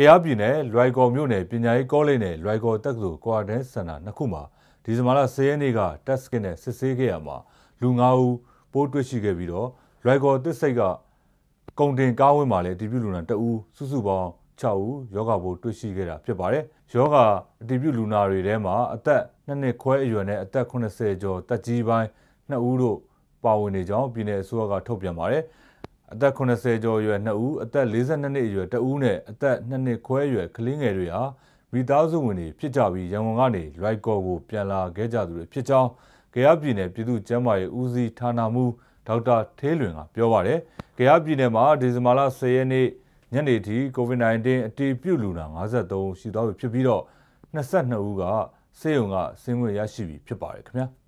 ကယားပြည်နယ်လွိုင်ကော်မြို့နယ်ပညာရေးကောလိပ်နယ်လွိုင်ကော်တက္ကသိုလ်ကွာဒန်းစင်တာနှစ်ခုမှာဒီဇင်ဘာလ10ရက်နေ့ကတက်စကင်နဲ့စစ်ဆေးခဲ့ရမှာလူ9ဦးပိုးတွေ့ရှိခဲ့ပြီးတော့လွိုင်ကော်တစ်စိတ်ကကုံတင်ကားဝင်းမှာလည်းအတည်ပြုလူနာ2ဦးစုစုပေါင်း6ဦးယောဂပိုးတွေ့ရှိခဲ့တာဖြစ်ပါတယ်။ယောဂအတည်ပြုလူနာတွေထဲမှာအသက်2နှစ်ခွဲအရွယ်နဲ့အသက်80ကျော်တက်ကြီးပိုင်း2ဦးတို့ပါဝင်နေကြောင်းပြည်내အစိုးရကထုတ်ပြန်ပါတယ်အသက်80ကျော်အရွယ်2ဦးအသက်42နှစ်အရွယ်1ဦးနဲ့အသက်2နှစ်ခွဲအရွယ်ကလေးငယ်တွေဟာမိသားစုဝင်တွေဖြစ်ကြပြီးရန်ကုန်ကနေလွိုက်ကော်ကိုပြန်လာခဲ့ကြသူတွေဖြစ်ကြောင်းကြရပြည်နယ်ပြည်သူ့ကျန်းမာရေးဦးစီးဌာနမှူးဒေါက်တာထေးလွင်ကပြောပါတယ်။ကြရပြည်နယ်မှာဒီဇင်ဘာလ10ရက်နေ့ညနေထိ COVID-19 အတည်ပြုလူနာ53ရှိသွားပြီဖြစ်ပြီးတော့22ဦးကဆေးရုံကဆင်းခွင့်ရရှိပြီဖြစ်ပါတယ်ခင်ဗျာ။